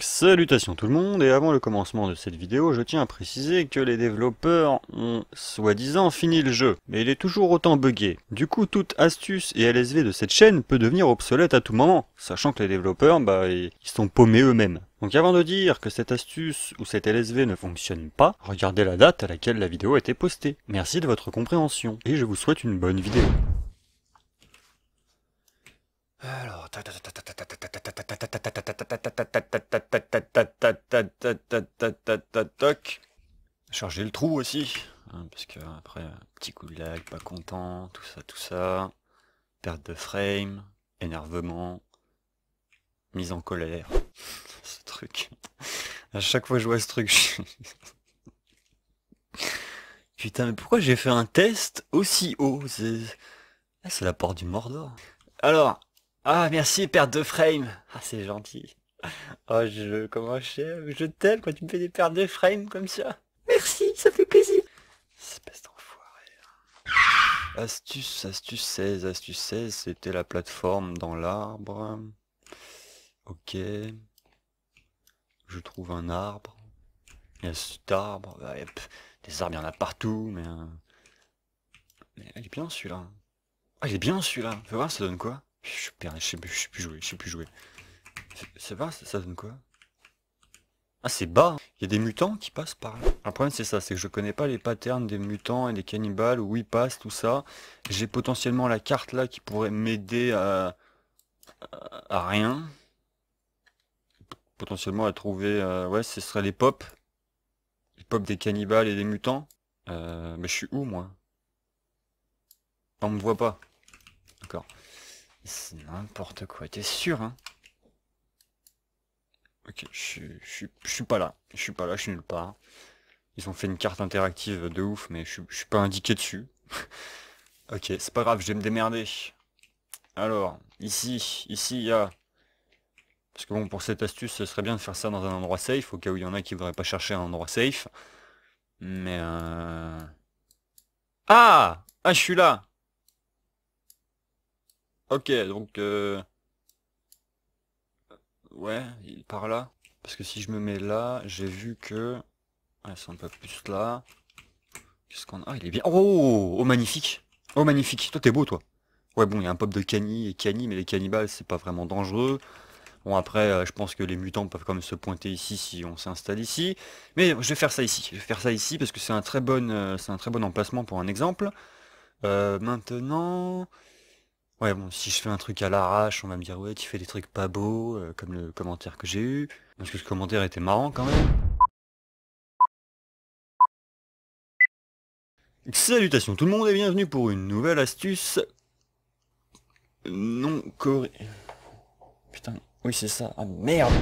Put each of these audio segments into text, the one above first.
Salutations tout le monde, et avant le commencement de cette vidéo, je tiens à préciser que les développeurs ont soi-disant fini le jeu, mais il est toujours autant buggé. Du coup, toute astuce et LSV de cette chaîne peut devenir obsolète à tout moment, sachant que les développeurs, bah, ils sont paumés eux-mêmes. Donc avant de dire que cette astuce ou cette LSV ne fonctionne pas, regardez la date à laquelle la vidéo a été postée. Merci de votre compréhension, et je vous souhaite une bonne vidéo. Alors, Charger le trou aussi, parce que après, petit coup de lag, pas content, tout ça, tout ça, perte de frame, énervement, mise en colère, ce truc. À chaque fois que je vois ce truc, je... Putain, mais pourquoi j'ai fait un test aussi haut C'est la porte du Mordor. Alors, ah, merci, perte de frame. Ah, c'est gentil. Oh, je, comment je, je t'aime quand tu me fais des pertes de frame comme ça. Merci, ça fait plaisir. Espèce d'enfoiré. Hein. Astuce, astuce 16, astuce 16, c'était la plateforme dans l'arbre. Ok. Je trouve un arbre. Il y a cet arbre. Bah, des arbres, il y en a partout, mais... Euh, mais elle est bien celui-là. Ah, il est bien celui-là. Fais voir, ça donne quoi je je sais plus, je sais plus jouer, je sais plus jouer. C'est vrai, ça, donne quoi Ah, c'est bas hein. Il y a des mutants qui passent par là. Le problème, c'est ça, c'est que je connais pas les patterns des mutants et des cannibales, où ils passent, tout ça. J'ai potentiellement la carte là qui pourrait m'aider à... rien. Potentiellement à trouver... Euh, ouais, ce serait les pop. Les pop des cannibales et des mutants. Euh, mais je suis où, moi On me voit pas. D'accord. C'est n'importe quoi, t'es sûr, hein Ok, je, suis pas là. Je suis pas là, je suis nulle part. Ils ont fait une carte interactive de ouf, mais je, suis pas indiqué dessus. ok, c'est pas grave, je vais me démerder. Alors, ici, ici, il y a... Parce que bon, pour cette astuce, ce serait bien de faire ça dans un endroit safe, au cas où il y en a qui voudraient pas chercher un endroit safe. Mais... Euh... Ah Ah, je suis là Ok, donc... Euh, ouais, il part là. Parce que si je me mets là, j'ai vu que... Ah, c'est un peu plus là. Qu'est-ce qu'on a Ah, il est bien. Oh oh, oh, oh, oh magnifique Oh, magnifique Toi, t'es beau, toi Ouais, bon, il y a un pop de canis et Cani, mais les cannibales, c'est pas vraiment dangereux. Bon, après, euh, je pense que les mutants peuvent quand même se pointer ici si on s'installe ici. Mais je vais faire ça ici. Je vais faire ça ici parce que c'est un, très bon, euh, c'est un très bon emplacement pour un exemple. Euh, maintenant... Ouais, bon, si je fais un truc à l'arrache, on va me dire, ouais, tu fais des trucs pas beaux, euh, comme le commentaire que j'ai eu. Parce que ce commentaire était marrant quand même. Salutations tout le monde et bienvenue pour une nouvelle astuce non Corée Putain, oui c'est ça. Ah merde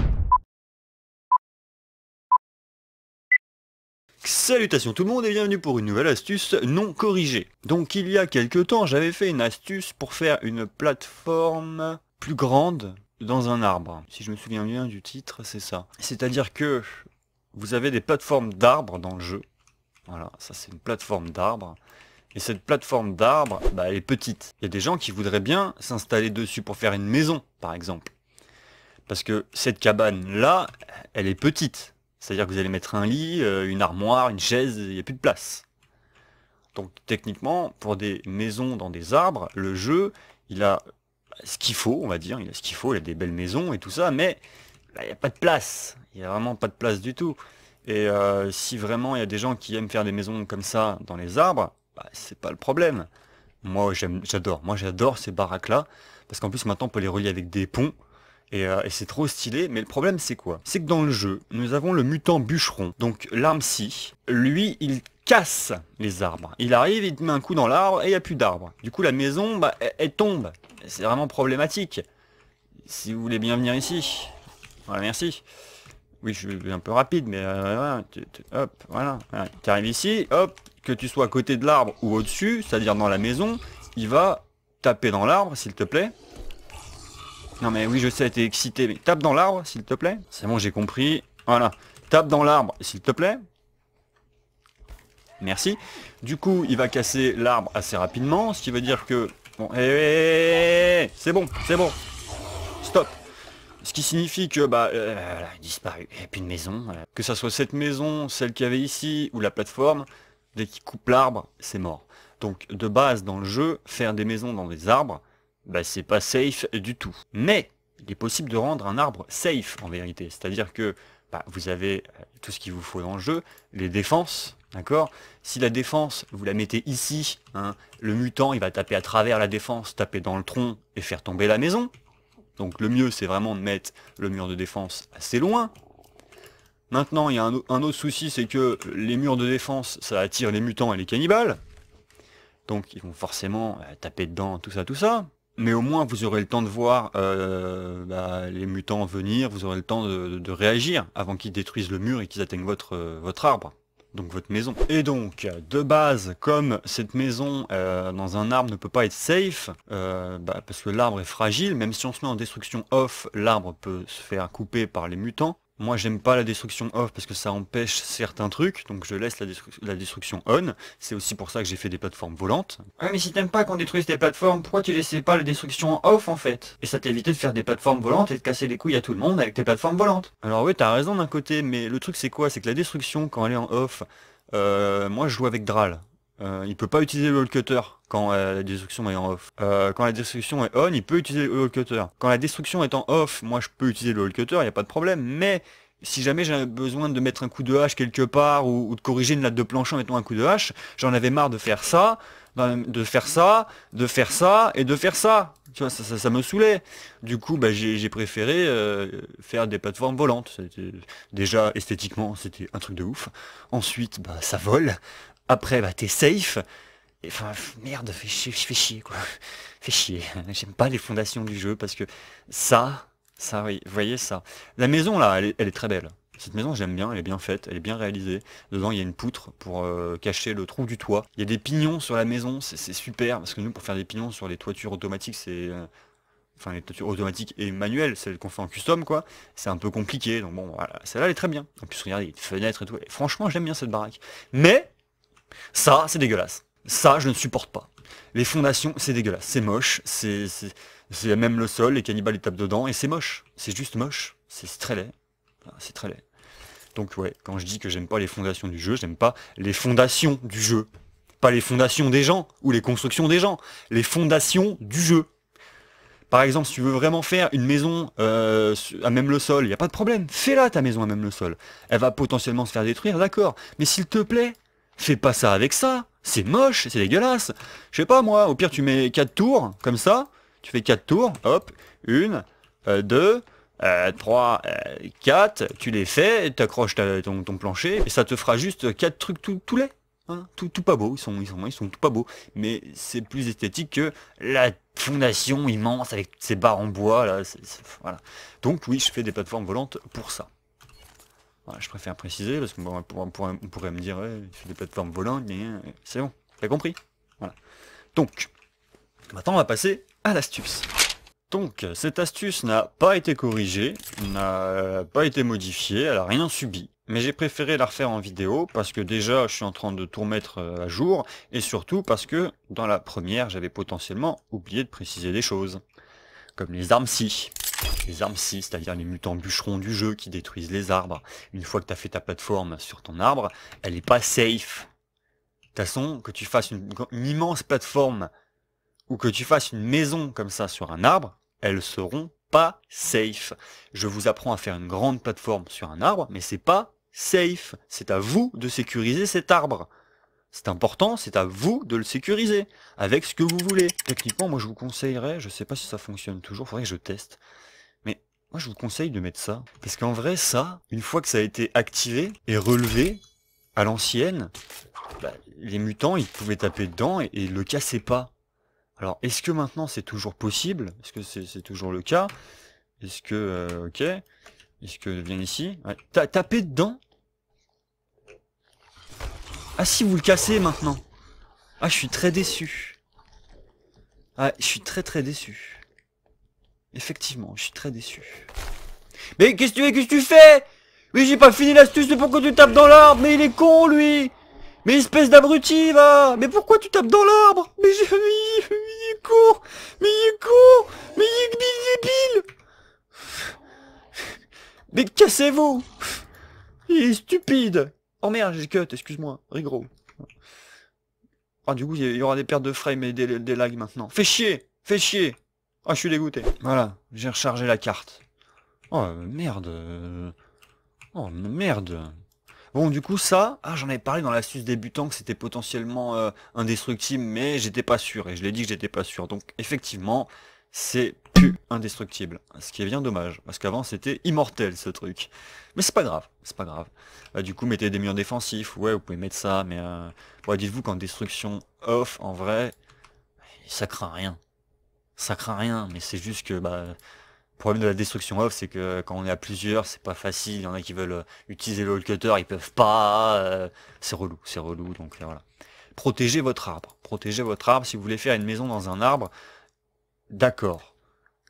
Salutations tout le monde et bienvenue pour une nouvelle astuce non corrigée. Donc il y a quelques temps j'avais fait une astuce pour faire une plateforme plus grande dans un arbre. Si je me souviens bien du titre c'est ça. C'est-à-dire que vous avez des plateformes d'arbres dans le jeu. Voilà, ça c'est une plateforme d'arbres. Et cette plateforme d'arbres, bah, elle est petite. Il y a des gens qui voudraient bien s'installer dessus pour faire une maison par exemple. Parce que cette cabane là, elle est petite c'est-à-dire que vous allez mettre un lit, euh, une armoire, une chaise, il n'y a plus de place. Donc techniquement, pour des maisons dans des arbres, le jeu, il a ce qu'il faut, on va dire, il a ce qu'il faut, il a des belles maisons et tout ça, mais bah, il n'y a pas de place. Il n'y a vraiment pas de place du tout. Et euh, si vraiment il y a des gens qui aiment faire des maisons comme ça dans les arbres, bah, c'est pas le problème. Moi j'adore, moi j'adore ces baraques là, parce qu'en plus maintenant on peut les relier avec des ponts, euh, et, c'est trop stylé, mais le problème c'est quoi C'est que dans le jeu, nous avons le mutant bûcheron, donc l'arme si, Lui, il casse les arbres. Il arrive, il te met un coup dans l'arbre et il n'y a plus d'arbre. Du coup la maison, bah, e-, elle, tombe. C'est vraiment problématique. Si vous voulez bien venir ici. Voilà, merci. Oui, je suis un peu rapide, mais euh, hop, voilà. voilà. Tu arrives ici, hop, que tu sois à côté de l'arbre ou au-dessus, c'est-à-dire dans la maison, il va taper dans l'arbre, s'il te plaît. Non mais oui je sais, t'es excité, mais tape dans l'arbre s'il te plaît. C'est bon j'ai compris. Voilà. Tape dans l'arbre s'il te plaît. Merci. Du coup il va casser l'arbre assez rapidement, ce qui veut dire que... Bon, eh, eh, eh, c'est bon, c'est bon. Stop. Ce qui signifie que, bah, euh, disparu. Il n'y a plus de maison. Que ça soit cette maison, celle qu'il y avait ici, ou la plateforme, dès qu'il coupe l'arbre, c'est mort. Donc, de base, dans le jeu, faire des maisons dans des arbres, bah c'est pas safe du tout. Mais il est possible de rendre un arbre safe en vérité, c'est-à-dire que bah, vous avez euh, tout ce qu'il vous faut dans le jeu, les défenses, d'accord Si la défense, vous la mettez ici, hein, le mutant il va taper à travers la défense, taper dans le tronc et faire tomber la maison. Donc le mieux c'est vraiment de mettre le mur de défense assez loin. Maintenant il y a un, autre souci, c'est que les murs de défense ça attire les mutants et les cannibales. Donc ils vont forcément euh, taper dedans, tout ça, tout ça. Mais au moins, vous aurez le temps de voir euh, bah, les mutants venir, vous aurez le temps de, réagir avant qu'ils détruisent le mur et qu'ils atteignent votre, euh, votre arbre, donc votre maison. Et donc, de base, comme cette maison euh, dans un arbre ne peut pas être safe, bah, parce que l'arbre est fragile, même si on se met en destruction off, l'arbre peut se faire couper par les mutants, moi, j'aime pas la destruction off parce que ça empêche certains trucs, donc je laisse la, destruction on. C'est aussi pour ça que j'ai fait des plateformes volantes. Ouais, mais si t'aimes pas qu'on détruise tes plateformes, pourquoi tu laissais pas la destruction off en fait Et ça t'évitait de faire des plateformes volantes et de casser les couilles à tout le monde avec tes plateformes volantes. Alors oui, t'as raison d'un côté, mais le truc c'est quoi C'est que la destruction, quand elle est en off, euh, moi je joue avec Dral euh, il peut pas utiliser le hall cutter quand euh, la destruction est en off. Euh, quand la destruction est on, il peut utiliser le hall cutter. Quand la destruction est en off, moi je peux utiliser le hall cutter, il n'y a pas de problème, mais si jamais j'avais besoin de mettre un coup de hache quelque part ou, de corriger une latte de planchon en mettant un coup de hache, j'en avais marre de faire ça, de faire ça, de faire ça et de faire ça. Tu vois, ça, me saoulait. Du coup, bah, j'ai préféré euh, faire des plateformes volantes. Déjà, esthétiquement, c'était un truc de ouf. Ensuite, bah, ça vole. Après, bah, t'es safe. Et enfin, merde, fais chier, fais chier, quoi. Fais chier. J'aime pas les fondations du jeu parce que ça, ça, oui, vous voyez ça. La maison, là, elle est, très belle. Cette maison, j'aime bien, elle est bien faite, elle est bien réalisée. Dedans, il y a une poutre pour euh, cacher le trou du toit. Il y a des pignons sur la maison, c'est super, parce que nous, pour faire des pignons sur les toitures automatiques, c'est... Euh, enfin, les toitures automatiques et manuelles, celles qu'on fait en custom, quoi, c'est un peu compliqué. Donc bon, voilà, celle-là, elle est très bien. En plus, regardez, il y a une fenêtre et tout. franchement, j'aime bien cette baraque. Mais, ça, c'est dégueulasse. Ça, je ne supporte pas. Les fondations, c'est dégueulasse. C'est moche. C'est même le sol. Les cannibales, ils tapent dedans. Et c'est moche. C'est juste moche. C'est très laid. C'est très laid. Donc ouais, quand je dis que j'aime pas les fondations du jeu, j'aime pas les fondations du jeu. Pas les fondations des gens ou les constructions des gens. Les fondations du jeu. Par exemple, si tu veux vraiment faire une maison euh, à même le sol, il n'y a pas de problème. Fais-la ta maison à même le sol. Elle va potentiellement se faire détruire, d'accord. Mais s'il te plaît, Fais pas ça avec ça C'est moche, c'est dégueulasse Je sais pas moi, au pire tu mets 4 tours, comme ça, tu fais 4 tours, hop, 1, 2, 3, 4, tu les fais, t'accroches ton, ton, plancher, et ça te fera juste 4 trucs tout, les, hein. tout, pas beau, ils sont, ils ils sont tout pas beaux, mais c'est plus esthétique que la fondation immense avec ses barres en bois, là, voilà. Donc oui, je fais des plateformes volantes pour ça je préfère préciser parce qu'on pourrait, me dire sur des plateformes volantes, mais c'est bon, t'as compris. Voilà. Donc, maintenant on va passer à l'astuce. Donc, cette astuce n'a pas été corrigée, n'a euh, pas été modifiée, elle a rien subi. Mais j'ai préféré la refaire en vidéo parce que déjà je suis en train de tout remettre euh, à jour et surtout parce que dans la première j'avais potentiellement oublié de préciser des choses. Comme les armes ci les armes-ci, c'est-à-dire les mutants bûcherons du jeu qui détruisent les arbres. Une fois que tu as fait ta plateforme sur ton arbre, elle n'est pas safe. De toute façon, que tu fasses une, une, immense plateforme ou que tu fasses une maison comme ça sur un arbre, elles seront pas safe. Je vous apprends à faire une grande plateforme sur un arbre, mais c'est pas safe. C'est à vous de sécuriser cet arbre. C'est important, c'est à vous de le sécuriser, avec ce que vous voulez. Techniquement, moi je vous conseillerais, je sais pas si ça fonctionne toujours, faudrait que je teste. Mais moi je vous conseille de mettre ça. Parce qu'en vrai, ça, une fois que ça a été activé et relevé à l'ancienne, bah, les mutants, ils pouvaient taper dedans et, le casser pas. Alors, est-ce que maintenant c'est toujours possible Est-ce que c'est toujours le cas Est-ce que... Euh, ok. Est-ce que... Viens ici. Taper dedans ah si, vous le cassez maintenant. Ah, je suis très déçu. Ah, je suis très très déçu. Effectivement, je suis très déçu. Mais qu'est-ce que tu, qu que tu fais Mais j'ai pas fini l'astuce de pourquoi tu tapes dans l'arbre Mais il est con, lui Mais espèce d'abruti, va Mais pourquoi tu tapes dans l'arbre Mais je... Mais il est con Mais il est con Mais il est débile Mais cassez-vous Il est stupide Oh merde, j'ai cut, excuse-moi, rigro. Ah du coup, il y aura des pertes de frame et des, des lags maintenant. Fais chier Fais chier Ah, je suis dégoûté. Voilà, j'ai rechargé la carte. Oh, merde Oh, merde Bon, du coup, ça, ah, j'en ai parlé dans l'astuce débutant que c'était potentiellement euh, indestructible, mais j'étais pas sûr, et je l'ai dit que j'étais pas sûr. Donc, effectivement, c'est plus indestructible. Ce qui est bien dommage, parce qu'avant c'était immortel ce truc. Mais c'est pas grave, c'est pas grave. Euh, du coup, mettez des murs défensifs, ouais, vous pouvez mettre ça, mais euh, dites-vous qu'en destruction off, en vrai, ça craint rien. Ça craint rien, mais c'est juste que bah, le problème de la destruction off, c'est que quand on est à plusieurs, c'est pas facile. Il y en a qui veulent utiliser le cutter, ils peuvent pas. Euh, c'est relou, c'est relou, donc voilà. Protégez votre arbre. Protégez votre arbre. Si vous voulez faire une maison dans un arbre, d'accord,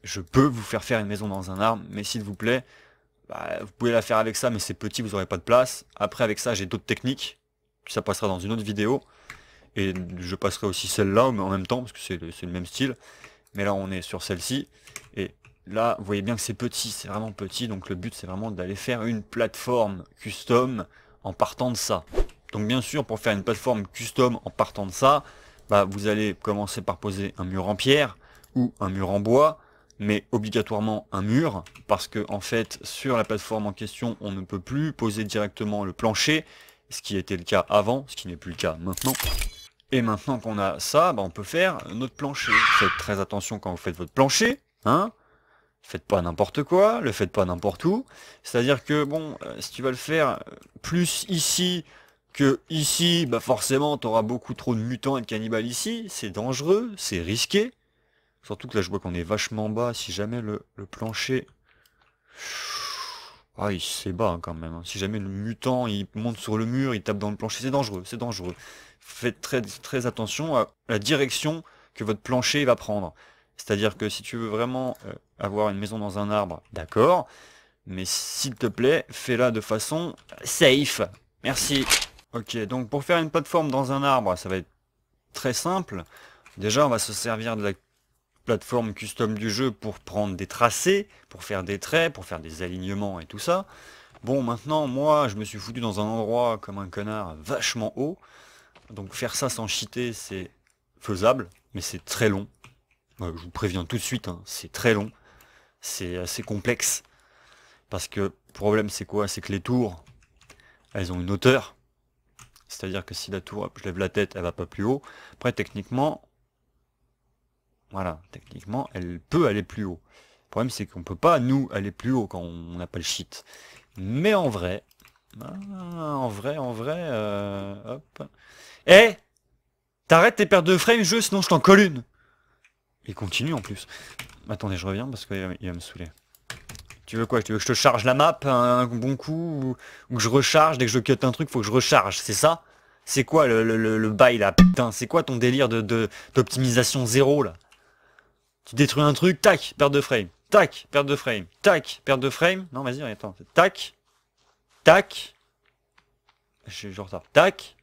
je peux vous faire faire une maison dans un arbre, mais s'il vous plaît, bah, vous pouvez la faire avec ça, mais c'est petit, vous n'aurez pas de place. Après, avec ça, j'ai d'autres techniques, ça passera dans une autre vidéo. Et je passerai aussi celle-là, mais en même temps, parce que c'est le, même style. Mais là, on est sur celle-ci. Et là, vous voyez bien que c'est petit, c'est vraiment petit. Donc le but, c'est vraiment d'aller faire une plateforme custom en partant de ça. Donc bien sûr, pour faire une plateforme custom en partant de ça, bah, vous allez commencer par poser un mur en pierre ou un mur en bois, mais obligatoirement un mur, parce que en fait sur la plateforme en question on ne peut plus poser directement le plancher, ce qui était le cas avant, ce qui n'est plus le cas maintenant. Et maintenant qu'on a ça, bah, on peut faire notre plancher. Faites très attention quand vous faites votre plancher, hein Faites pas n'importe quoi, le faites pas n'importe où. C'est-à-dire que bon, euh, si tu vas le faire euh, plus ici que ici, bah forcément auras beaucoup trop de mutants et de cannibales ici, c'est dangereux, c'est risqué. Surtout que là, je vois qu'on est vachement bas. Si jamais le, plancher... Ah, il s'est bas hein, quand même. Hein. Si jamais le mutant, il monte sur le mur, il tape dans le plancher, c'est dangereux, c'est dangereux. Faites très, très attention à la direction que votre plancher va prendre. C'est-à-dire que si tu veux vraiment euh, avoir une maison dans un arbre, d'accord, mais s'il te plaît, fais-la de façon safe. Merci. Ok, donc pour faire une plateforme dans un arbre, ça va être très simple. Déjà, on va se servir de la plateforme custom du jeu pour prendre des tracés, pour faire des traits, pour faire des alignements et tout ça. Bon, maintenant, moi, je me suis foutu dans un endroit comme un connard vachement haut. Donc faire ça sans chiter, c'est faisable, mais c'est très long. Euh, je vous préviens tout de suite, hein, c'est très long. C'est assez complexe. Parce que le problème, c'est quoi C'est que les tours, elles ont une hauteur. C'est-à-dire que si la tour, je lève la tête, elle va pas plus haut. Après, techniquement, voilà, techniquement, elle peut aller plus haut. Le problème, c'est qu'on peut pas, nous, aller plus haut quand on n'a pas le shit. Mais en vrai, ah, en vrai, en vrai, euh, hop. Eh T'arrêtes tes pertes de frame, jeu, sinon je t'en colle une Il continue en plus. Attendez, je reviens parce qu'il va, me saouler. Tu veux quoi Tu veux que je te charge la map un bon coup ou, que je recharge Dès que je cut un truc, faut que je recharge, c'est ça C'est quoi le, bail là Putain, c'est quoi ton délire de d'optimisation zéro là tu détruis un truc, tac, perte de frame. Tac, perte de frame. Tac, perte de frame. Non, vas-y, attends. Tac. Tac. Je, genre retard. Tac.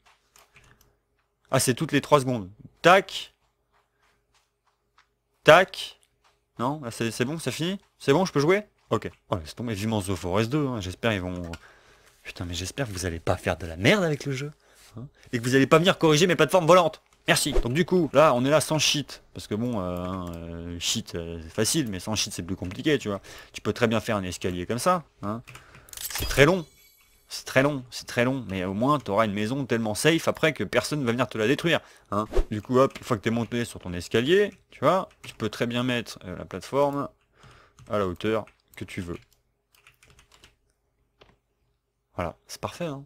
Ah, c'est toutes les 3 secondes. Tac. Tac. Non, ah, c'est bon, ça finit C'est bon, je peux jouer Ok. Oh, laisse tomber, vivement The Forest 2. Hein. J'espère ils vont... Putain, mais j'espère que vous allez pas faire de la merde avec le jeu. Hein. et que vous allez pas venir corriger mes plateformes volantes. Merci. Donc du coup, là, on est là sans shit. Parce que bon, cheat, euh, hein, euh, shit, euh, c'est facile, mais sans cheat, c'est plus compliqué, tu vois. Tu peux très bien faire un escalier comme ça. Hein. C'est très long. C'est très long, c'est très long. Mais au moins, tu auras une maison tellement safe après que personne ne va venir te la détruire. Hein. Du coup, hop, une fois que tu es monté sur ton escalier, tu vois, tu peux très bien mettre la plateforme à la hauteur que tu veux. Voilà, c'est parfait. Hein.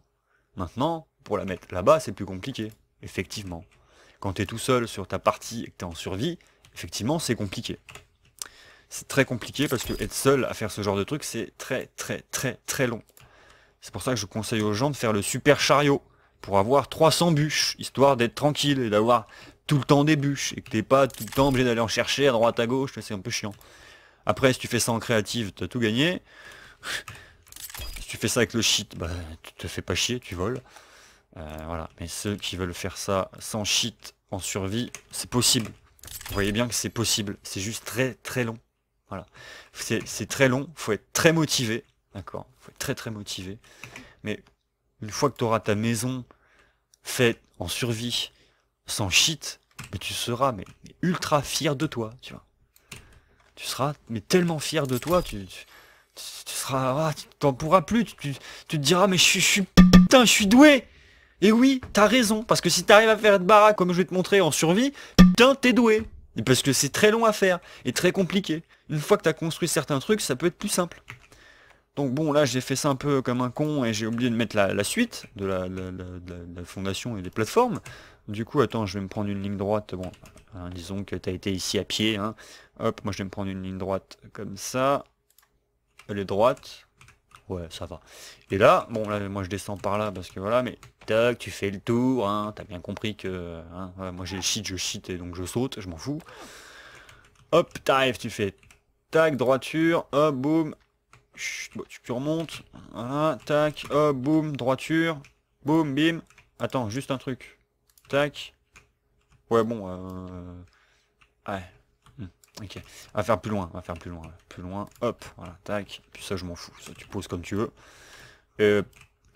Maintenant, pour la mettre là-bas, c'est plus compliqué. Effectivement. Quand tu es tout seul sur ta partie et que tu es en survie, effectivement, c'est compliqué. C'est très compliqué parce que être seul à faire ce genre de truc, c'est très très très très long. C'est pour ça que je conseille aux gens de faire le super chariot pour avoir 300 bûches, histoire d'être tranquille et d'avoir tout le temps des bûches et que t'es pas tout le temps obligé d'aller en chercher à droite à gauche, c'est un peu chiant. Après, si tu fais ça en créative, as tout gagné. si tu fais ça avec le shit, bah tu te fais pas chier, tu voles. Euh, voilà. Mais ceux qui veulent faire ça sans shit en survie, c'est possible. Vous voyez bien que c'est possible. C'est juste très très long. Voilà. C'est très long. faut être très motivé. D'accord faut être très très motivé. Mais une fois que tu auras ta maison faite en survie, sans shit, mais tu seras mais, ultra fier de toi, tu vois. Tu seras mais tellement fier de toi, tu, tu, tu seras, ah, t'en pourras plus, tu, te diras mais je suis, je suis putain, je suis doué, et oui, t'as raison, parce que si t'arrives à faire de baraque, comme je vais te montrer en survie, putain, t'es doué. Parce que c'est très long à faire et très compliqué. Une fois que t'as construit certains trucs, ça peut être plus simple. Donc bon, là j'ai fait ça un peu comme un con et j'ai oublié de mettre la, suite de la, fondation et des plateformes. Du coup, attends, je vais me prendre une ligne droite. Bon, hein, disons que t'as été ici à pied. Hein. Hop, moi je vais me prendre une ligne droite comme ça. Elle est droite. Ouais, ça va. Et là, bon, là, moi je descends par là parce que voilà, mais tac, tu fais le tour, hein, t'as bien compris que... Hein, moi j'ai le shit, je shit et donc je saute, je m'en fous. Hop, t'arrives, tu fais tac, droiture, hop, boum. tu remontes, voilà, tac, hop, boum, droiture, boum, bim. Attends, juste un truc. Tac. Ouais, bon, euh... Ouais, Ok, on va faire plus loin, on va faire plus loin, plus loin, hop, voilà, tac, puis ça je m'en fous, ça tu poses comme tu veux. Euh,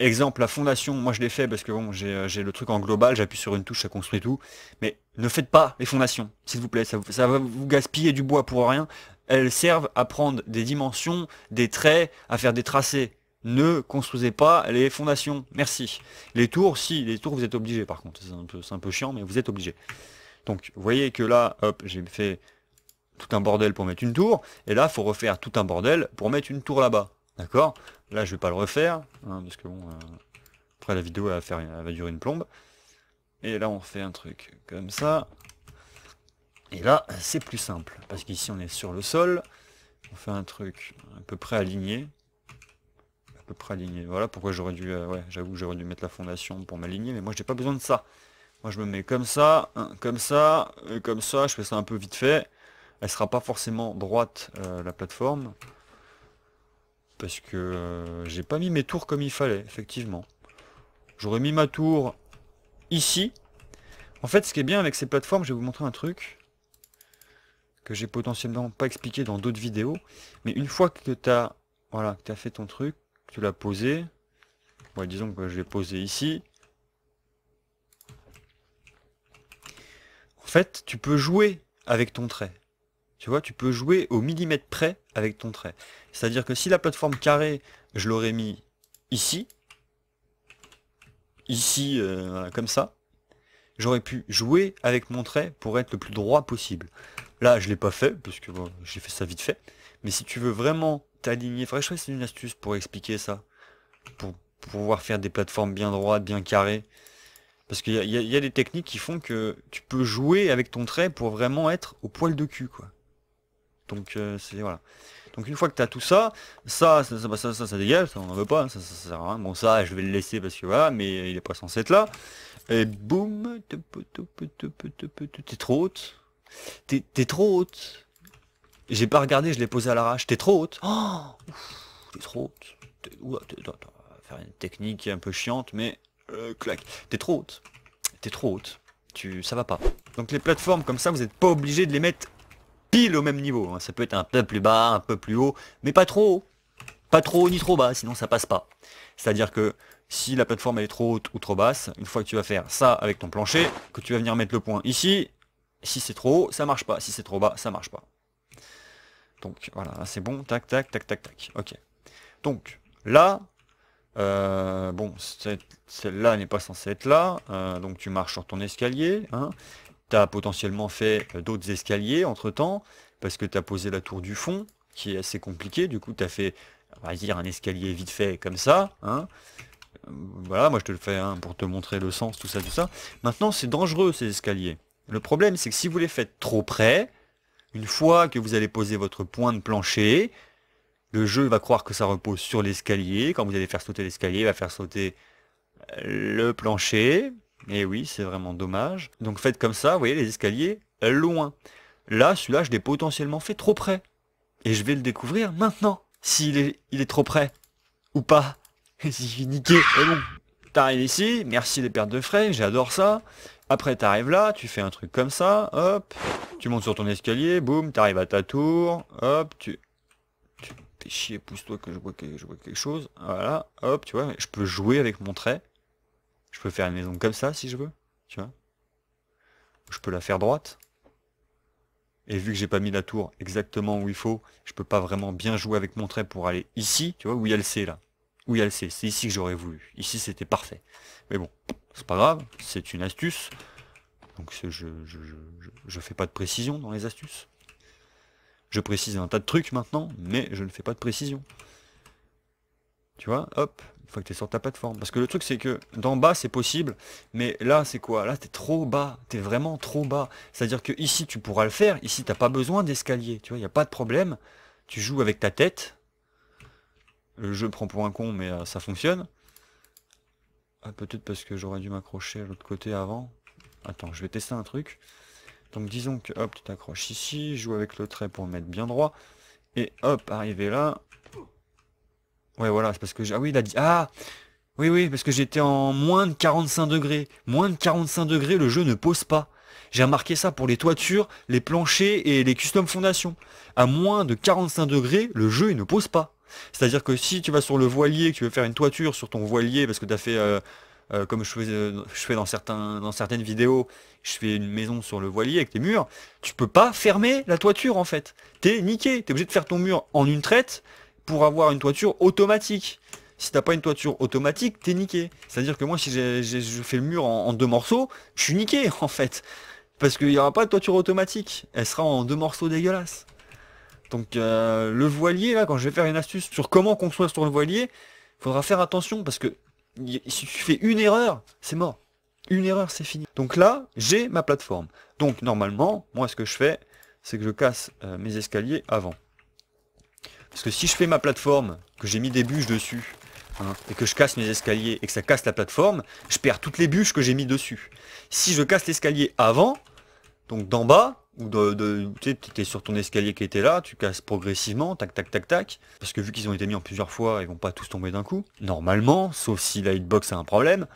exemple, la fondation, moi je l'ai fait parce que bon, euh, j'ai le truc en global, j'appuie sur une touche, ça construit tout, mais ne faites pas les fondations, s'il vous plaît, ça, va vous gaspiller du bois pour rien, elles servent à prendre des dimensions, des traits, à faire des tracés, ne construisez pas les fondations, merci. Les tours, si, les tours vous êtes obligés par contre, c'est un, un, peu chiant, mais vous êtes obligés. Donc, vous voyez que là, hop, j'ai fait tout un bordel pour mettre une tour, et là, il faut refaire tout un bordel pour mettre une tour là-bas. D'accord Là, je vais pas le refaire, hein, parce que bon, euh, après la vidéo, elle va, faire, va durer une plombe. Et là, on refait un truc comme ça. Et là, c'est plus simple, parce qu'ici, on est sur le sol. On fait un truc à peu près aligné. À peu près aligné. Voilà pourquoi j'aurais dû... Euh, ouais, j'avoue, que j'aurais dû mettre la fondation pour m'aligner, mais moi, j'ai pas besoin de ça. Moi, je me mets comme ça, hein, comme ça, et euh, comme ça. Je fais ça un peu vite fait. Elle sera pas forcément droite euh, la plateforme. Parce que je euh, j'ai pas mis mes tours comme il fallait, effectivement. J'aurais mis ma tour ici. En fait, ce qui est bien avec ces plateformes, je vais vous montrer un truc que j'ai potentiellement pas expliqué dans d'autres vidéos. Mais une fois que tu as, voilà, que as fait ton truc, que tu l'as posé, disons que je l'ai posé ici. En fait, tu peux jouer avec ton trait. Tu vois, tu peux jouer au millimètre près avec ton trait. C'est-à-dire que si la plateforme carrée, je l'aurais mis ici, ici, euh, comme ça, j'aurais pu jouer avec mon trait pour être le plus droit possible. Là, je ne l'ai pas fait, parce que j'ai fait ça vite fait. Mais si tu veux vraiment t'aligner, faudrait que une astuce pour expliquer ça. Pour pouvoir faire des plateformes bien droites, bien carrées. Parce qu'il y, y, a des techniques qui font que tu peux jouer avec ton trait pour vraiment être au poil de cul, quoi. Donc euh, voilà. Donc une fois que tu as tout ça, ça, ça, bah, dégage, on en veut pas, hein, ça, ça, sert à rien. Bon ça je vais le laisser parce que voilà, mais il est pas censé être là. Et boum, t'es trop haute. T'es trop haute. J'ai pas regardé, je l'ai posé à l'arrache. T'es trop haute. Oh, t'es trop haute. faire une technique un peu chiante, mais euh, clac. T'es trop haute. T'es trop haute. Tu, ça va pas. Donc les plateformes comme ça, vous n'êtes pas obligé de les mettre pile au même niveau. Hein. Ça peut être un peu plus bas, un peu plus haut, mais pas trop Pas trop ni trop bas, sinon ça passe pas. C'est-à-dire que si la plateforme est trop haute ou trop basse, une fois que tu vas faire ça avec ton plancher, que tu vas venir mettre le point ici, si c'est trop haut, ça marche pas. Si c'est trop bas, ça marche pas. Donc voilà, c'est bon, tac, tac, tac, tac, tac. Ok. Donc là, euh, bon, celle-là n'est pas censée être là, euh, donc tu marches sur ton escalier, hein potentiellement fait euh, d'autres escaliers entre-temps, parce que tu as posé la tour du fond, qui est assez compliqué. Du coup, tu as fait, on va dire, un escalier vite fait comme ça. Hein. Euh, voilà, moi je te le fais hein, pour te montrer le sens, tout ça, tout ça. Maintenant, c'est dangereux ces escaliers. Le problème, c'est que si vous les faites trop près, une fois que vous allez poser votre point de plancher, le jeu va croire que ça repose sur l'escalier. Quand vous allez faire sauter l'escalier, va faire sauter euh, le plancher. Et eh oui, c'est vraiment dommage. Donc faites comme ça, vous voyez les escaliers, loin. Là, celui-là, je l'ai potentiellement fait trop près. Et je vais le découvrir maintenant, s'il est, il est trop près. Ou pas. si je niqué, bon. T'arrives ici, merci les pertes de frais, j'adore ça. Après, t'arrives là, tu fais un truc comme ça, hop. Tu montes sur ton escalier, boum, t'arrives à ta tour, hop, tu... Tu fais chier, pousse-toi je que je vois quelque chose. Voilà, hop, tu vois, je peux jouer avec mon trait. Je peux faire une maison comme ça si je veux, tu vois. Je peux la faire droite. Et vu que j'ai pas mis la tour exactement où il faut, je peux pas vraiment bien jouer avec mon trait pour aller ici, tu vois, où il y a le C là. Où il y a le C, c'est ici que j'aurais voulu. Ici c'était parfait. Mais bon, c'est pas grave, c'est une astuce. Donc je, je, je, je, fais pas de précision dans les astuces. Je précise un tas de trucs maintenant, mais je ne fais pas de précision. Tu vois, hop, faut que tu es sur ta plateforme. Parce que le truc c'est que d'en bas c'est possible, mais là c'est quoi Là tu es trop bas, tu es vraiment trop bas. C'est-à-dire que ici tu pourras le faire, ici t'as pas besoin d'escalier, tu vois, il n'y a pas de problème. Tu joues avec ta tête. Le jeu prend pour un con mais euh, ça fonctionne. Ah, peut-être parce que j'aurais dû m'accrocher à l'autre côté avant. Attends, je vais tester un truc. Donc disons que hop, tu t'accroches ici, joue avec le trait pour mettre bien droit. Et hop, arriver là, Ouais, voilà, c'est parce que... Ah oui, il a dit... Ah Oui, oui, parce que j'étais en moins de 45 degrés. Moins de 45 degrés, le jeu ne pose pas. J'ai remarqué ça pour les toitures, les planchers et les custom fondations. À moins de 45 degrés, le jeu il ne pose pas. C'est-à-dire que si tu vas sur le voilier, que tu veux faire une toiture sur ton voilier parce que tu as fait, euh, euh, comme je fais, je fais dans, certains, dans certaines vidéos, je fais une maison sur le voilier avec tes murs, tu peux pas fermer la toiture en fait. T'es niqué, t'es obligé de faire ton mur en une traite pour avoir une toiture automatique. Si t'as pas une toiture automatique, t'es niqué. C'est-à-dire que moi, si je fais le mur en, deux morceaux, je suis niqué en fait. Parce qu'il n'y aura pas de toiture automatique. Elle sera en deux morceaux dégueulasses. Donc euh, le voilier, là, quand je vais faire une astuce sur comment construire sur le voilier, faudra faire attention parce que si tu fais une erreur, c'est mort. Une erreur, c'est fini. Donc là, j'ai ma plateforme. Donc normalement, moi, ce que je fais, c'est que je casse euh, mes escaliers avant. Parce que si je fais ma plateforme, que j'ai mis des bûches dessus, hein, et que je casse mes escaliers et que ça casse la plateforme, je perds toutes les bûches que j'ai mis dessus. Si je casse l'escalier avant, donc d'en bas, ou de, de tu étais sur ton escalier qui était là, tu casses progressivement, tac tac tac tac, parce que vu qu'ils ont été mis en plusieurs fois, ils vont pas tous tomber d'un coup, normalement, sauf si la hitbox a un problème,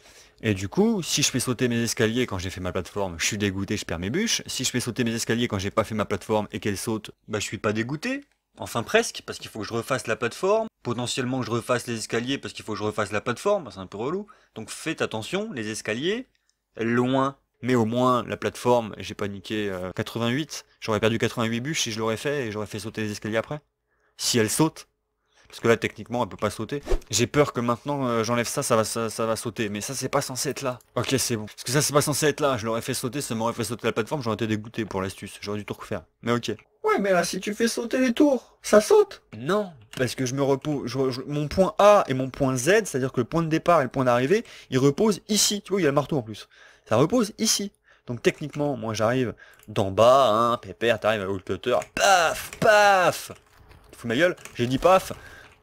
et du coup, si je fais sauter mes escaliers quand j'ai fait ma plateforme, je suis dégoûté, je perds mes bûches, si je fais sauter mes escaliers quand j'ai pas fait ma plateforme et qu'elle saute, bah je suis pas dégoûté, Enfin presque, parce qu'il faut que je refasse la plateforme, potentiellement que je refasse les escaliers parce qu'il faut que je refasse la plateforme, bah, c'est un peu relou. Donc faites attention, les escaliers, loin, mais au moins la plateforme, j'ai paniqué 88, euh, j'aurais perdu 88 bûches si je l'aurais fait et j'aurais fait sauter les escaliers après. Si elle saute, parce que là, techniquement, elle peut pas sauter. J'ai peur que maintenant, euh, j'enlève ça, ça va, ça, va sauter. Mais ça, c'est pas censé être là. Ok, c'est bon. Parce que ça, c'est pas censé être là. Je l'aurais fait sauter, ça m'aurait fait sauter la plateforme, j'aurais été dégoûté pour l'astuce. J'aurais dû tout refaire. Mais ok. Ouais, mais là, si tu fais sauter les tours, ça saute Non, parce que je me repose... mon point A et mon point Z, c'est-à-dire que le point de départ et le point d'arrivée, ils reposent ici. Tu vois, il y a le marteau en plus. Ça repose ici. Donc techniquement, moi j'arrive d'en bas, hein, pépère, t'arrives à haut cutter, paf, paf Fous ma gueule, j'ai dit paf,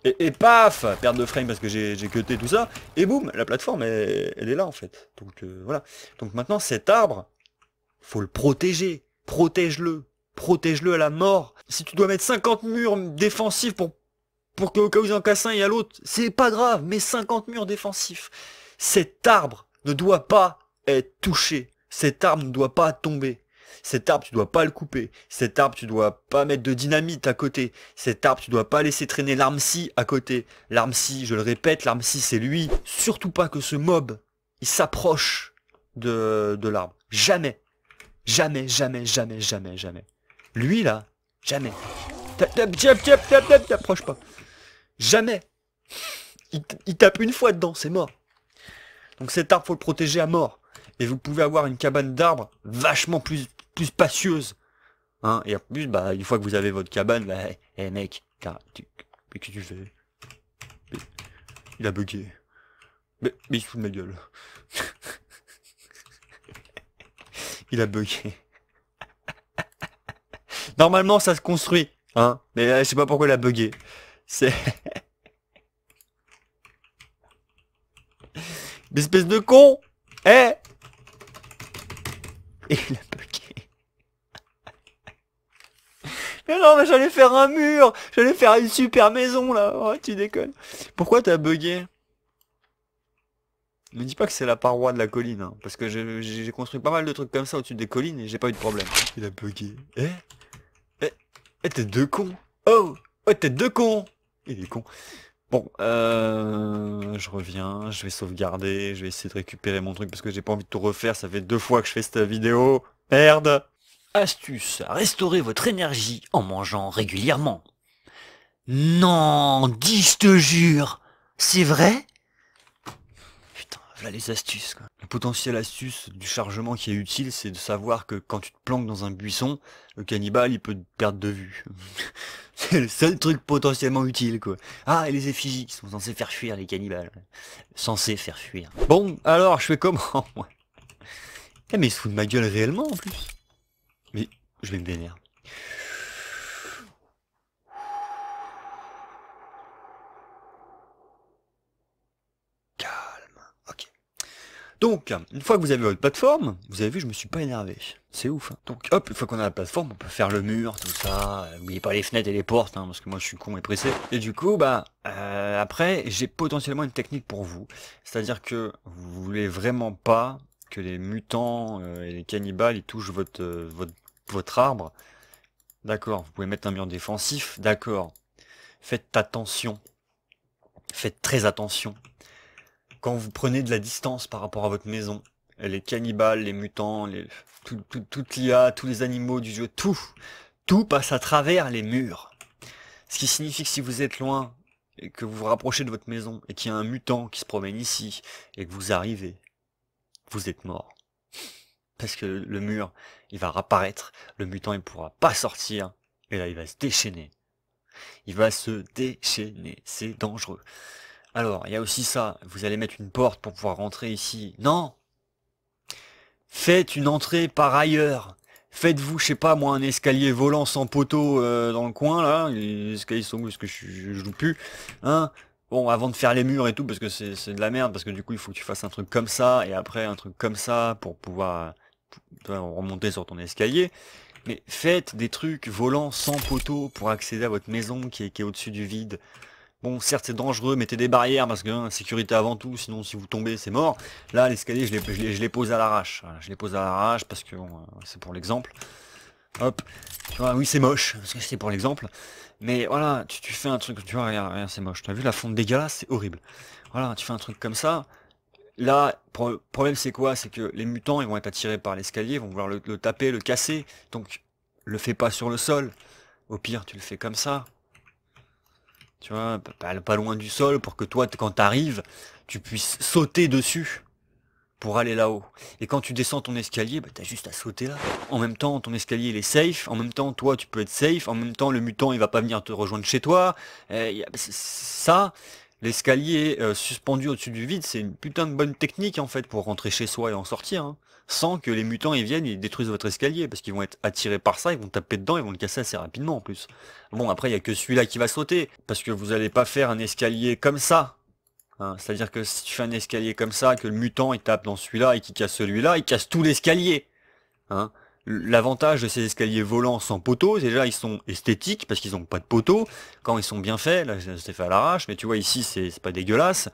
et, paf Perte de frame parce que j'ai cuté tout ça. Et boum La plateforme, elle, est là en fait. Donc euh, voilà. Donc maintenant, cet arbre, faut le protéger. Protège-le. Protège-le à la mort. Si tu dois mettre 50 murs défensifs pour, pour que au cas où il en casse un y a l'autre, c'est pas grave, mais 50 murs défensifs. Cet arbre ne doit pas être touché. Cet arbre ne doit pas tomber. Cet arbre, tu dois pas le couper. Cet arbre, tu dois pas mettre de dynamite à côté. Cet arbre, tu dois pas laisser traîner l'arme si à côté. L'arme ci, je le répète, l'arme ci, c'est lui. Surtout pas que ce mob, il s'approche de, de l'arbre. Jamais. Jamais, jamais, jamais, jamais, jamais. Lui, là, jamais. T'approches pas. Jamais. Il, tape une fois dedans, c'est mort. Donc cet arbre, faut le protéger à mort. Et vous pouvez avoir une cabane d'arbres vachement plus plus spacieuse. Hein, et en plus, bah, une fois que vous avez votre cabane, bah, hé eh, eh, mec, tu, mais que tu fais Il a bugué. Mais, mais il se fout de ma gueule. il a bugué. Normalement, ça se construit, hein, mais euh, je sais pas pourquoi il a bugué. C'est... L'espèce de con Eh Mais non, mais j'allais faire un mur J'allais faire une super maison, là oh, tu déconnes. Pourquoi t'as bugué Ne dis pas que c'est la paroi de la colline, hein, parce que j'ai construit pas mal de trucs comme ça au-dessus des collines et j'ai pas eu de problème. Il a bugué. Eh eh, eh, t'es deux cons Oh Oh, t'es deux cons Il est con. Bon, euh, je reviens, je vais sauvegarder, je vais essayer de récupérer mon truc parce que j'ai pas envie de tout refaire, ça fait deux fois que je fais cette vidéo. Merde Astuce, restaurer votre énergie en mangeant régulièrement. Non, dis, je te jure C'est vrai Putain, voilà les astuces. Quoi. Le potentiel astuce du chargement qui est utile, c'est de savoir que quand tu te planques dans un buisson, le cannibale, il peut te perdre de vue. c'est le seul truc potentiellement utile, quoi. Ah, et les effigies qui sont censés faire fuir les cannibales. Censés faire fuir. Bon, alors, je fais comment, Ah, mais ils se de ma gueule réellement, en plus mais je vais me dénerver. Calme. Ok. Donc, une fois que vous avez votre plateforme, vous avez vu, je me suis pas énervé. C'est ouf. Hein. Donc, hop, une fois qu'on a la plateforme, on peut faire le mur, tout ça. Euh, n'oubliez pas les fenêtres et les portes, hein, parce que moi, je suis con et pressé. Et du coup, bah, euh, après, j'ai potentiellement une technique pour vous. C'est-à-dire que vous voulez vraiment pas que les mutants euh, et les cannibales ils touchent votre, votre votre arbre. D'accord, vous pouvez mettre un mur défensif, d'accord. Faites attention. Faites très attention. Quand vous prenez de la distance par rapport à votre maison, les cannibales, les mutants, les... toute l'IA, tous les animaux du jeu, tout, tout passe à travers les murs. Ce qui signifie que si vous êtes loin et que vous vous rapprochez de votre maison et qu'il y a un mutant qui se promène ici et que vous arrivez, vous êtes mort parce que le mur, il va réapparaître, le mutant, il pourra pas sortir, et là, il va se déchaîner. Il va se déchaîner, c'est dangereux. Alors, il y a aussi ça, vous allez mettre une porte pour pouvoir rentrer ici. Non Faites une entrée par ailleurs Faites-vous, je sais pas moi, un escalier volant sans poteau euh, dans le coin, là. Les escaliers sont où Parce que je, joue plus. Hein Bon, avant de faire les murs et tout, parce que c'est de la merde, parce que du coup, il faut que tu fasses un truc comme ça, et après un truc comme ça, pour pouvoir remonter sur ton escalier. Mais faites des trucs volants sans poteaux pour accéder à votre maison qui est, au-dessus du vide. Bon, certes, c'est dangereux, mettez des barrières parce que hein, sécurité avant tout, sinon si vous tombez, c'est mort. Là, l'escalier, je, les pose à l'arrache. je les pose à l'arrache parce que euh, c'est pour l'exemple. Hop. Tu vois, oui, c'est moche parce que c'est pour l'exemple. Mais voilà, tu, fais un truc, tu vois, rien, c'est moche. T'as vu la fonte dégueulasse, c'est horrible. Voilà, tu fais un truc comme ça. Là, le problème c'est quoi C'est que les mutants, ils vont être attirés par l'escalier, vont vouloir le, taper, le casser. Donc, le fais pas sur le sol. Au pire, tu le fais comme ça. Tu vois, pas, loin du sol pour que toi, quand t'arrives, tu puisses sauter dessus pour aller là-haut. Et quand tu descends ton escalier, bah, t'as juste à sauter là. En même temps, ton escalier il est safe, en même temps toi tu peux être safe, en même temps le mutant il va pas venir te rejoindre chez toi. Eh, ça, L'escalier euh, suspendu au-dessus du vide, c'est une putain de bonne technique en fait pour rentrer chez soi et en sortir, hein. sans que les mutants ils viennent et détruisent votre escalier, parce qu'ils vont être attirés par ça, ils vont taper dedans, ils vont le casser assez rapidement en plus. Bon après il n'y a que celui-là qui va sauter, parce que vous n'allez pas faire un escalier comme ça. Hein. C'est-à-dire que si tu fais un escalier comme ça, que le mutant il tape dans celui-là et qu'il casse celui-là, il casse tout l'escalier. Hein. L'avantage de ces escaliers volants sans poteaux, déjà ils sont esthétiques parce qu'ils n'ont pas de poteaux, Quand ils sont bien faits, là c'est fait à l'arrache, mais tu vois ici c'est pas dégueulasse.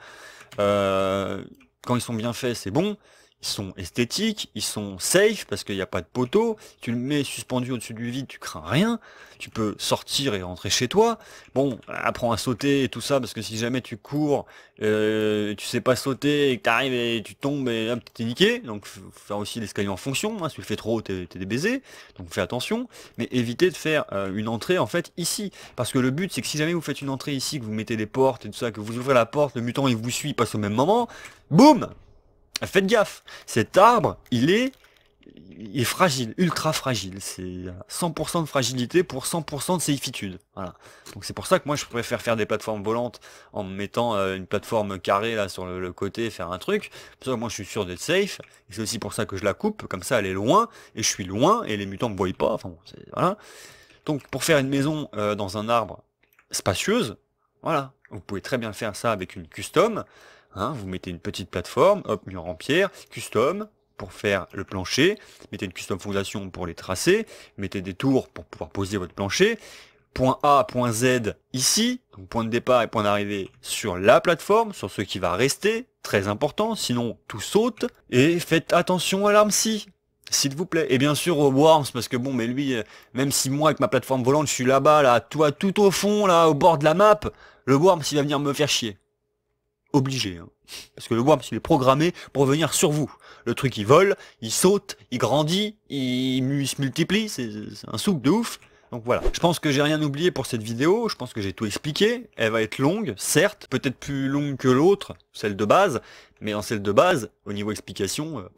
Euh, quand ils sont bien faits c'est bon ils sont esthétiques, ils sont safe parce qu'il n'y a pas de poteau, tu le mets suspendu au-dessus du vide, tu crains rien, tu peux sortir et rentrer chez toi. Bon, apprends à sauter et tout ça parce que si jamais tu cours, euh, tu sais pas sauter et que t'arrives et tu tombes et tu t'es niqué. Donc faut faire aussi l'escalier en fonction, hein. si tu le fais trop, haut, t'es des baisers, donc fais attention, mais évitez de faire euh, une entrée en fait ici. Parce que le but c'est que si jamais vous faites une entrée ici, que vous mettez des portes et tout ça, que vous ouvrez la porte, le mutant il vous suit, il passe au même moment, boum Faites gaffe, cet arbre, il est, est fragile, ultra fragile. C'est 100% de fragilité pour 100% de séifitude. Voilà. Donc c'est pour ça que moi je préfère faire des plateformes volantes en mettant euh, une plateforme carrée là sur le, côté faire un truc. ça que moi je suis sûr d'être safe. C'est aussi pour ça que je la coupe. Comme ça elle est loin et je suis loin et les mutants me voient pas. Enfin voilà. Donc pour faire une maison euh, dans un arbre spacieuse, voilà, vous pouvez très bien faire ça avec une custom. Hein, vous mettez une petite plateforme, hop, mur en pierre, custom pour faire le plancher, mettez une custom fondation pour les tracer, mettez des tours pour pouvoir poser votre plancher, point A, point Z ici, donc point de départ et point d'arrivée sur la plateforme, sur ce qui va rester, très important, sinon tout saute, et faites attention à l'arme si s'il vous plaît. Et bien sûr au Worms, parce que bon, mais lui, euh, même si moi avec ma plateforme volante, je suis là-bas, là, toi, tout au fond, là, au bord de la map, le Worms, il va venir me faire chier obligé. Hein. Parce que le bois il est programmé pour venir sur vous. Le truc, il vole, il saute, il grandit, il, se multiplie, c'est un souk de ouf. Donc voilà, je pense que j'ai rien oublié pour cette vidéo, je pense que j'ai tout expliqué, elle va être longue, certes, peut-être plus longue que l'autre, celle de base, mais dans celle de base, au niveau explication, euh,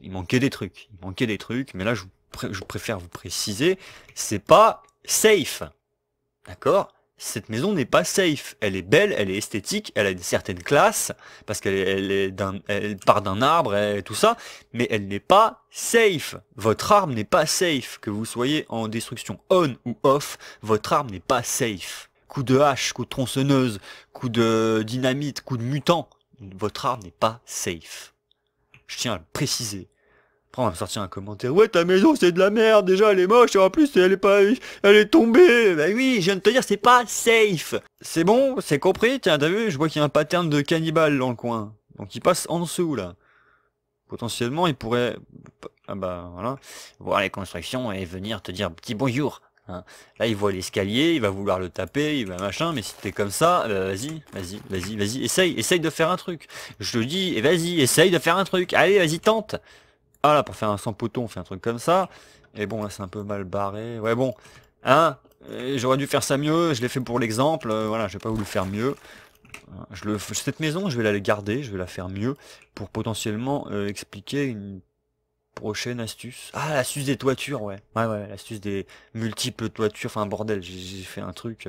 il manquait des trucs, il manquait des trucs, mais là je, je préfère vous préciser, c'est pas safe, d'accord cette maison n'est pas safe. Elle est belle, elle est esthétique, elle a une certaine classe, parce qu'elle est part d'un arbre et tout ça, mais elle n'est pas safe. Votre arme n'est pas safe. Que vous soyez en destruction on ou off, votre arme n'est pas safe. Coup de hache, coup de tronçonneuse, coup de dynamite, coup de mutant, votre arme n'est pas safe. Je tiens à le préciser. Prends, on va sortir un commentaire. Ouais, ta maison, c'est de la merde. Déjà, elle est moche. en plus, elle est pas, elle est tombée. Bah oui, je viens de te dire, c'est pas safe. C'est bon, c'est compris. Tiens, t'as vu, je vois qu'il y a un pattern de cannibale dans le coin. Donc, il passe en dessous, là. Potentiellement, il pourrait, ah bah, voilà, voir les constructions et venir te dire petit bonjour. Hein. Là, il voit l'escalier, il va vouloir le taper, il va machin, mais si t'es comme ça, bah vas-y, vas-y, vas-y, vas-y, essaye, essaye de faire un truc. Je te dis, et eh, vas-y, essaye de faire un truc. Allez, vas-y, tente. Ah là, pour faire un sans poteau, on fait un truc comme ça. Et bon, là, c'est un peu mal barré. Ouais, bon. Hein euh, J'aurais dû faire ça mieux. Je l'ai fait pour l'exemple. Euh, voilà, je vais pas voulu faire mieux. Euh, cette maison, je vais la garder. Je vais la faire mieux pour potentiellement expliquer une prochaine astuce. Ah, l'astuce des toitures, ouais. Ouais, ouais, l'astuce des multiples toitures. Enfin, bordel, j'ai fait un truc...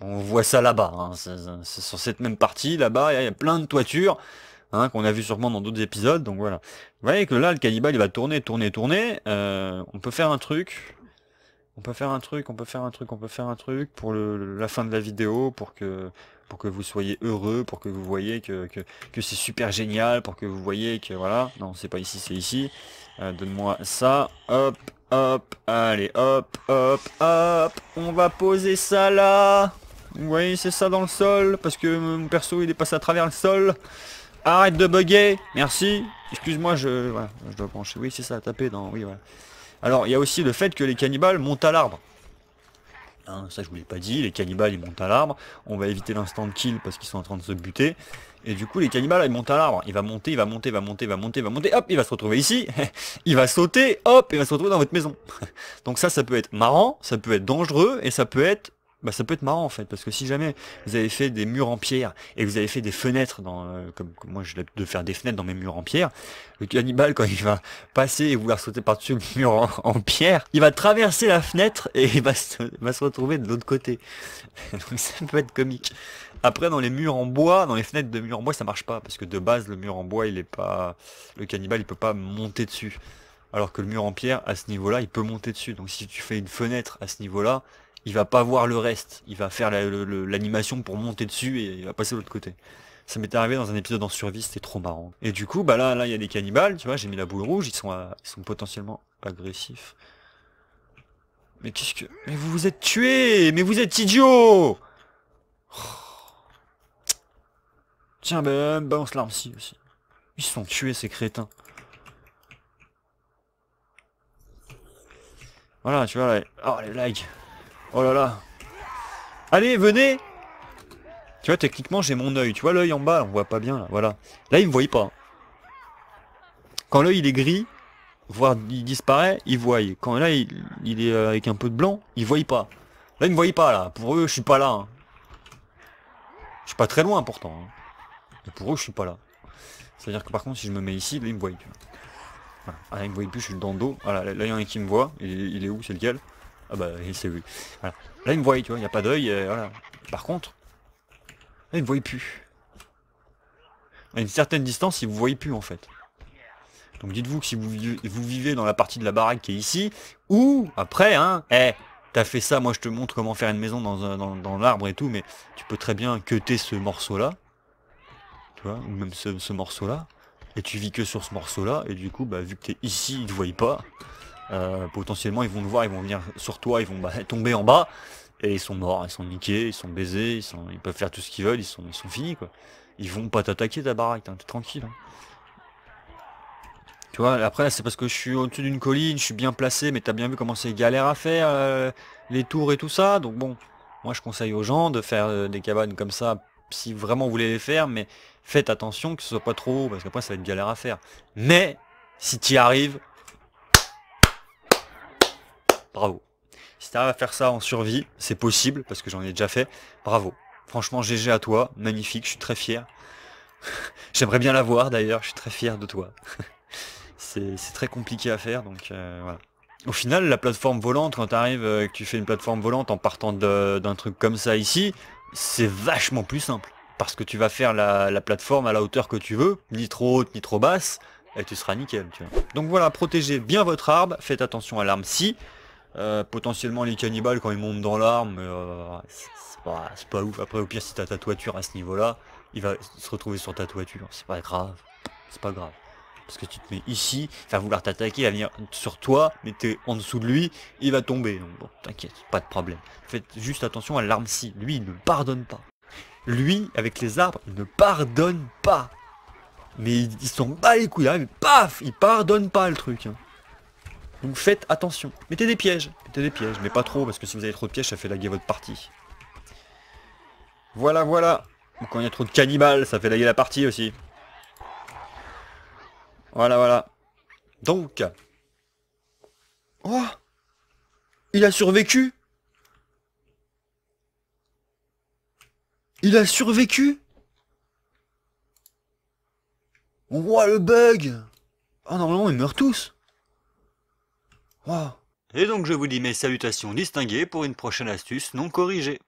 on voit ça là-bas, hein. sur cette même partie, là-bas, il y a plein de toitures. Hein, qu'on a vu sûrement dans d'autres épisodes. Donc voilà. Vous voyez que là, le cannibale, il va tourner, tourner, tourner. Euh, on peut faire un truc. On peut faire un truc, on peut faire un truc, on peut faire un truc pour la fin de la vidéo, pour que pour que vous soyez heureux, pour que vous voyez que, que, que c'est super génial, pour que vous voyez que voilà, non c'est pas ici, c'est ici. Euh, donne-moi ça, hop, hop, allez, hop, hop, hop, on va poser ça là. Vous voyez, c'est ça dans le sol, parce que mon perso il est passé à travers le sol. Arrête de bugger Merci Excuse-moi, je... je dois brancher. Oui, c'est ça, taper dans... Oui, voilà. Alors, il y a aussi le fait que les cannibales montent à l'arbre. Hein, ça, je vous l'ai pas dit. Les cannibales, ils montent à l'arbre. On va éviter l'instant de kill parce qu'ils sont en train de se buter. Et du coup, les cannibales, ils montent à l'arbre. Il va monter, il va monter, il va monter, il va monter, il va monter. Hop, il va se retrouver ici. il va sauter. Hop, il va se retrouver dans votre maison. Donc ça, ça peut être marrant, ça peut être dangereux et ça peut être bah ça peut être marrant en fait parce que si jamais vous avez fait des murs en pierre et vous avez fait des fenêtres dans euh, comme, moi je l'ai de faire des fenêtres dans mes murs en pierre le cannibale quand il va passer et vouloir sauter par-dessus le mur en, pierre il va traverser la fenêtre et il va se, va se retrouver de l'autre côté donc ça peut être comique après dans les murs en bois dans les fenêtres de murs en bois ça marche pas parce que de base le mur en bois il est pas le cannibale il peut pas monter dessus alors que le mur en pierre à ce niveau là il peut monter dessus donc si tu fais une fenêtre à ce niveau là il va pas voir le reste, il va faire l'animation pour monter dessus et il va passer de l'autre côté. Ça m'était arrivé dans un épisode en survie, c'était trop marrant. Et du coup, bah là, là, il y a des cannibales, tu vois, j'ai mis la boule rouge, ils sont, ils sont potentiellement agressifs. Mais qu'est-ce que... Mais vous vous êtes tués Mais vous êtes idiots oh. Tiens, Tiens, ben, se l'arme ci aussi. Ils se font tuer, ces crétins. Voilà, tu vois, là, oh, les lags Oh là là. Allez, venez Tu vois, techniquement, j'ai mon œil. Tu vois l'œil en bas, on voit pas bien, là. Voilà. Là, il me voit pas. Quand l'œil, il est gris, voire il disparaît, il voit. Quand là, il, est euh, avec un peu de blanc, il voit pas. Là, il me voit pas, là. Pour eux, je suis pas là. Hein. Je suis pas très loin, pourtant. Hein. pour eux, je suis pas là. C'est-à-dire que par contre, si je me mets ici, là, ils me voient. plus. Ah, là, ils me voient plus, je suis dans le dos. Voilà, là, il y en a qui me voit. il est où C'est lequel ah bah, il s'est vu. Là, il me voyait, tu vois, il n'y a pas d'œil, euh, voilà. Par contre, là, il me voyait plus. À une certaine distance, il vous voyait plus, en fait. Donc dites-vous que si vous, vivez dans la partie de la baraque qui est ici, ou après, hein, eh, t'as fait ça, moi je te montre comment faire une maison dans, l'arbre et tout, mais tu peux très bien queuter ce morceau-là, tu vois, ou même ce, morceau-là, et tu vis que sur ce morceau-là, et du coup, bah, vu que t'es ici, ne te voyait pas, euh, potentiellement, ils vont le voir, ils vont venir sur toi, ils vont bah, tomber en bas, et ils sont morts, ils sont niqués, ils sont baisés, ils, sont, ils peuvent faire tout ce qu'ils veulent, ils sont, ils sont finis, quoi. Ils vont pas t'attaquer ta baraque, hein, t'es tranquille. Hein. Tu vois, après, c'est parce que je suis au-dessus d'une colline, je suis bien placé, mais t'as bien vu comment c'est galère à faire, euh, les tours et tout ça, donc bon, moi je conseille aux gens de faire euh, des cabanes comme ça, si vraiment vous voulez les faire, mais faites attention que ce soit pas trop haut, parce qu'après ça va être galère à faire. Mais, si t'y arrives, bravo. Si t'arrives à faire ça en survie, c'est possible, parce que j'en ai déjà fait, bravo. Franchement, GG à toi, magnifique, je suis très fier. J'aimerais bien l'avoir d'ailleurs, je suis très fier de toi. c'est très compliqué à faire, donc euh, voilà. Au final, la plateforme volante, quand t'arrives et euh, que tu fais une plateforme volante en partant d'un truc comme ça ici, c'est vachement plus simple. Parce que tu vas faire la, la plateforme à la hauteur que tu veux, ni trop haute, ni trop basse, et tu seras nickel. Tu vois. Donc voilà, protégez bien votre arbre, faites attention à l'arme si, euh, potentiellement les cannibales quand ils montent dans l'arme, euh, c'est pas, ouf. Après au pire si t'as ta toiture à ce niveau-là, il va se retrouver sur ta toiture. C'est pas grave. C'est pas grave. Parce que tu te mets ici, il va vouloir t'attaquer, il va venir sur toi, mais t'es en dessous de lui, il va tomber. Donc bon, t'inquiète, pas de problème. Faites juste attention à larme si Lui, il ne pardonne pas. Lui, avec les arbres, il ne pardonne pas. Mais ils sont s'en bat les couilles, hein, paf, il pardonne pas le truc. Hein. Donc faites attention. Mettez des pièges. Mettez des pièges, mais pas trop, parce que si vous avez trop de pièges, ça fait laguer votre partie. Voilà, voilà. Ou quand il y a trop de cannibales, ça fait laguer la partie aussi. Voilà, voilà. Donc. Oh Il a survécu Il a survécu On voit le bug oh, normalement, ils meurent tous ah. Et donc je vous dis mes salutations distinguées pour une prochaine astuce non corrigée.